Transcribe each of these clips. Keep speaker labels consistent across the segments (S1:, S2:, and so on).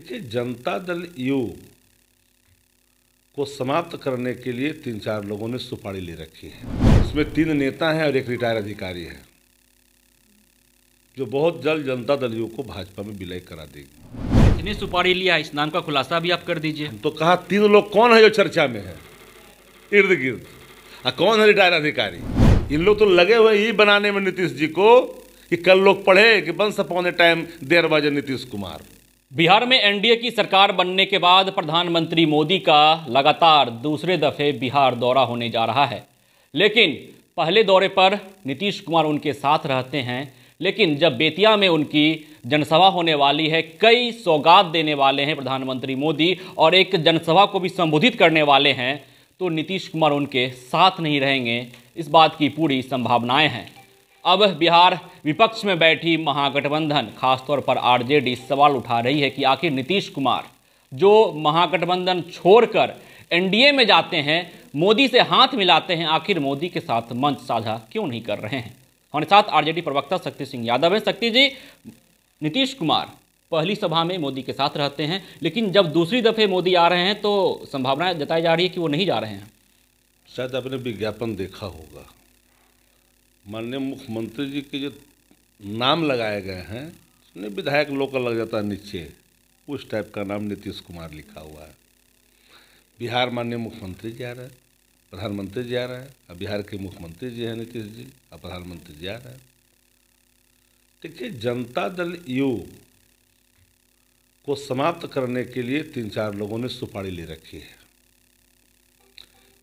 S1: देखिए जनता दल यू को समाप्त करने के लिए तीन चार लोगों ने सुपारी ले रखी है उसमें तीन नेता हैं और एक रिटायर अधिकारी है जो बहुत जल्द जनता दल यू को भाजपा में विलय करा देगी
S2: इतने सुपारी लिया इस नाम का खुलासा भी आप कर दीजिए
S1: तो कहा तीन लोग कौन है जो चर्चा में है इर्द गिर्द कौन है रिटायर अधिकारी इन लोग तो लगे हुए ही बनाने में नीतीश जी को कि कल लोग पढ़े कि बन सपौने टाइम देर बजे नीतीश कुमार
S2: बिहार में एनडीए की सरकार बनने के बाद प्रधानमंत्री मोदी का लगातार दूसरे दफे बिहार दौरा होने जा रहा है लेकिन पहले दौरे पर नीतीश कुमार उनके साथ रहते हैं लेकिन जब बेतिया में उनकी जनसभा होने वाली है कई सौगात देने वाले हैं प्रधानमंत्री मोदी और एक जनसभा को भी संबोधित करने वाले हैं तो नीतीश कुमार उनके साथ नहीं रहेंगे इस बात की पूरी संभावनाएं हैं अब बिहार विपक्ष में बैठी महागठबंधन खासतौर पर आरजेडी सवाल उठा रही है कि आखिर नीतीश कुमार जो महागठबंधन छोड़कर एनडीए में जाते हैं मोदी से हाथ मिलाते हैं आखिर मोदी के साथ मंच साझा क्यों नहीं कर रहे हैं हमारे साथ आरजेडी प्रवक्ता शक्ति सिंह यादव हैं शक्ति जी नीतीश कुमार पहली सभा में मोदी के साथ रहते हैं लेकिन जब दूसरी दफे मोदी आ रहे हैं तो संभावना जताई जा रही है कि वो नहीं जा रहे हैं
S1: शायद आपने विज्ञापन देखा होगा माननीय मुख्यमंत्री जी के जो नाम लगाए गए हैं उसमें विधायक लोकल लग जाता है नीचे उस टाइप का नाम नीतीश कुमार लिखा हुआ है बिहार माननीय मुख्यमंत्री जी आ रहे हैं प्रधानमंत्री जी आ रहे हैं अब बिहार के मुख्यमंत्री जी हैं नीतीश जी अब प्रधानमंत्री जी आ रहे हैं देखिए जनता दल यू को समाप्त करने के लिए तीन चार लोगों ने सुपारी ले रखी है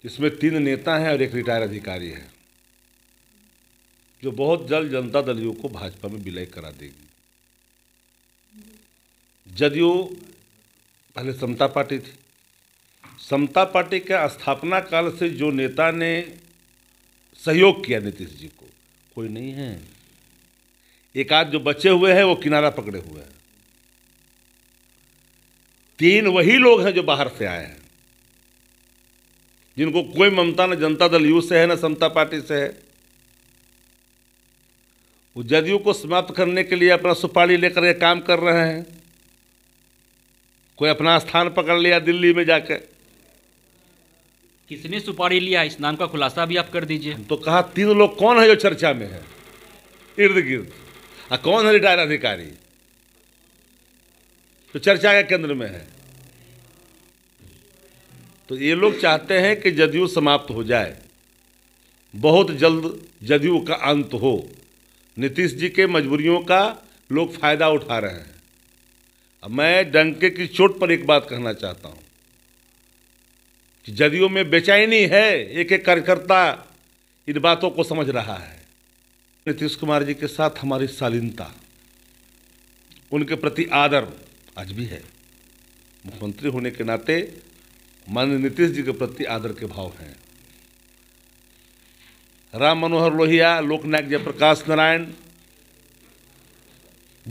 S1: इसमें तीन नेता हैं और एक रिटायर अधिकारी है जो बहुत जल्द जनता दल यू को भाजपा में विलय करा देगी जदयू पहले समता पार्टी थी समता पार्टी के स्थापना काल से जो नेता ने सहयोग किया नीतीश जी को कोई नहीं है एक आध जो बचे हुए हैं वो किनारा पकड़े हुए हैं तीन वही लोग हैं जो बाहर से आए हैं जिनको कोई ममता न जनता दल यू से है न समता पार्टी से है वो जदयू को समाप्त करने के लिए अपना सुपारी लेकर के काम कर रहे हैं
S2: कोई अपना स्थान पकड़ लिया दिल्ली में जाकर किसने सुपारी लिया इस नाम का खुलासा भी आप कर दीजिए तो
S1: कहा तीन लोग कौन है जो चर्चा में है इर्द गिर्द और कौन है रिटायर अधिकारी तो चर्चा के केंद्र में है तो ये लोग चाहते हैं कि जदयू समाप्त हो जाए बहुत जल्द जदयू का अंत हो नीतीश जी के मजबूरियों का लोग फ़ायदा उठा रहे हैं अब मैं डंके की चोट पर एक बात कहना चाहता हूँ कि जदयू में बेचैनी है एक एक कार्यकर्ता इन बातों को समझ रहा है नीतीश कुमार जी के साथ हमारी शालीनता उनके प्रति आदर आज भी है मुख्यमंत्री होने के नाते माननीय नीतीश जी के प्रति आदर के भाव हैं राम मनोहर लोहिया लोकनायक जयप्रकाश नारायण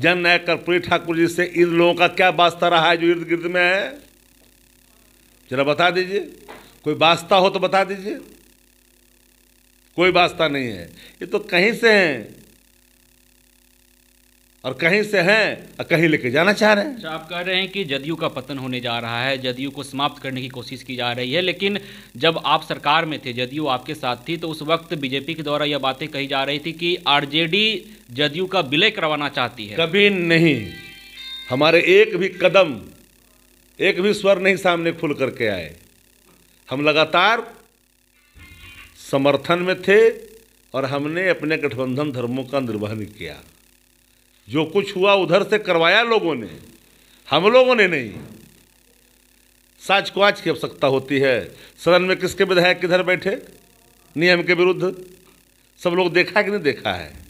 S1: जन नायक कर्पूरी ठाकुर जी से इन लोगों का क्या वास्ता रहा है जो इर्द गिर्द में है जरा बता दीजिए कोई वास्ता हो तो बता दीजिए कोई वास्ता नहीं है ये तो कहीं से हैं और कहीं से हैं और कहीं लेके जाना चाह रहे हैं
S2: अच्छा, आप कह रहे हैं कि जदयू का पतन होने जा रहा है जदयू को समाप्त करने की कोशिश की जा रही है लेकिन जब आप सरकार में थे जदयू आपके साथ थी तो उस वक्त बीजेपी के द्वारा यह बातें कही जा रही थी कि आरजेडी जदयू का विलय करवाना चाहती है
S1: कभी नहीं हमारे एक भी कदम एक भी स्वर नहीं सामने खुल करके आए हम लगातार समर्थन में थे और हमने अपने गठबंधन धर्मों का निर्वहन किया जो कुछ हुआ उधर से करवाया लोगों ने हम लोगों ने नहीं साच को आज की आवश्यकता होती है सदन में किसके विधायक किधर बैठे नियम के विरुद्ध सब लोग देखा है कि नहीं देखा है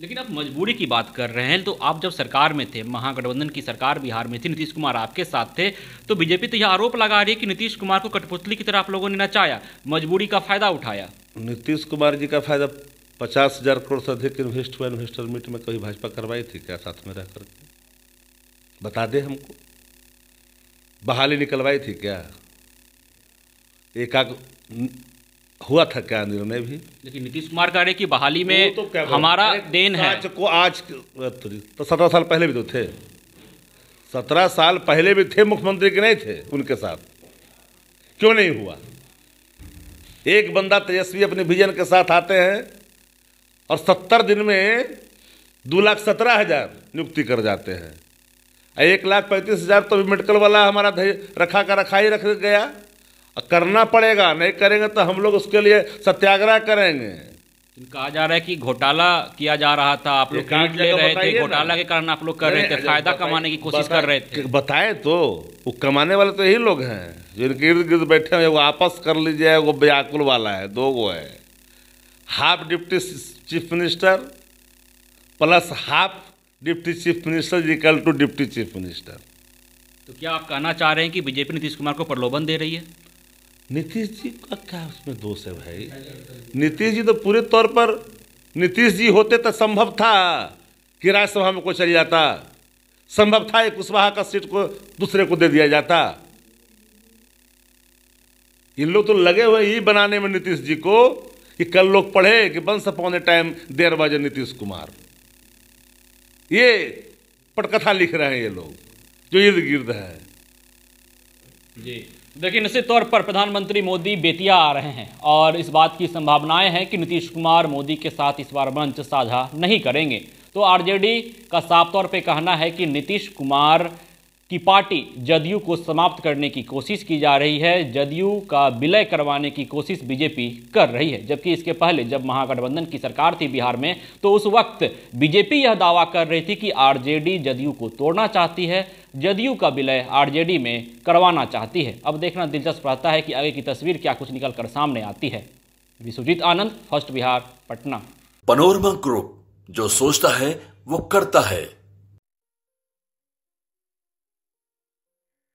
S2: लेकिन आप मजबूरी की बात कर रहे हैं तो आप जब सरकार में थे महागठबंधन की सरकार बिहार में थी नीतीश कुमार आपके साथ थे तो बीजेपी तो यह आरोप लगा रही है कि नीतीश कुमार को कठपुतली की तरह आप लोगों ने नचाया मजबूरी का फायदा उठाया
S1: नीतीश कुमार जी का फायदा पचास हजार करोड़ से अधिक इन्वेस्ट हुआ इन्वेस्टर मीट में कभी भाजपा करवाई थी क्या साथ में रह करके बता दे हमको बहाली निकलवाई थी क्या एकाग हुआ था क्या निर्णय भी
S2: लेकिन नीतीश कुमार कह रहे कि बहाली में तो क्या हमारा देन है को
S1: आज तो-, तो सत्रह साल पहले भी तो थे सत्रह साल पहले भी थे मुख्यमंत्री के नहीं थे उनके साथ क्यों नहीं हुआ एक बंदा तेजस्वी अपने विजन के साथ आते हैं और सत्तर दिन में दो लाख सत्रह हज़ार नियुक्ति कर जाते हैं एक लाख पैंतीस हज़ार तो भी मेडिकल वाला हमारा रखा का रखा ही रख गया करना पड़ेगा नहीं करेंगे तो हम लोग उसके लिए सत्याग्रह करेंगे
S2: कहा जा रहा है कि घोटाला किया जा रहा था आप लोग ले रहे थे घोटाला के कारण आप लोग कर रहे थे फायदा कमाने की कोशिश कर रहे
S1: थे बताए तो वो कमाने वाले तो यही लोग हैं जो इर्द गिर्द बैठे हुए वो आपस कर लीजिए वो ब्याकुल वाला है दो गो है half deputy chief minister plus half deputy chief minister equal to deputy chief minister
S2: तो क्या आप कहना चाह रहे हैं कि बीजेपी नीतीश कुमार को प्रलोभन दे रही है
S1: नीतीश जी का क्या उसमें दोष है भाई नीतीश जी तो पूरे तौर पर नीतीश जी होते तो संभव था कि राज्यसभा में कोई चल जाता संभव था एक कुशवाहा का सीट को दूसरे को दे दिया जाता इन लोग तो लगे हुए ही बनाने में नीतीश जी को कि कल लोग पढ़े कि once upon a time there was Nitish Kumar ये पटकथा लिख रहे हैं ये लोग जो इर्द गिर्द है
S2: जी देखिए निश्चित तौर पर प्रधानमंत्री मोदी बेतिया आ रहे हैं और इस बात की संभावनाएं हैं कि नीतीश कुमार मोदी के साथ इस बार मंच साझा नहीं करेंगे तो आरजेडी का साफ तौर पे कहना है कि नीतीश कुमार कि पार्टी जदयू को समाप्त करने की कोशिश की जा रही है जदयू का विलय करवाने की कोशिश बीजेपी कर रही है जबकि इसके पहले जब महागठबंधन की सरकार थी बिहार में तो उस वक्त बीजेपी यह दावा कर रही थी कि आरजेडी जदयू को तोड़ना चाहती है जदयू का विलय आरजेडी में करवाना चाहती है अब देखना दिलचस्प रहता है कि आगे की तस्वीर क्या कुछ निकल कर सामने आती है Vishwajeet Anand first Bihar Patna
S1: Panorama Group जो सोचता है वो करता है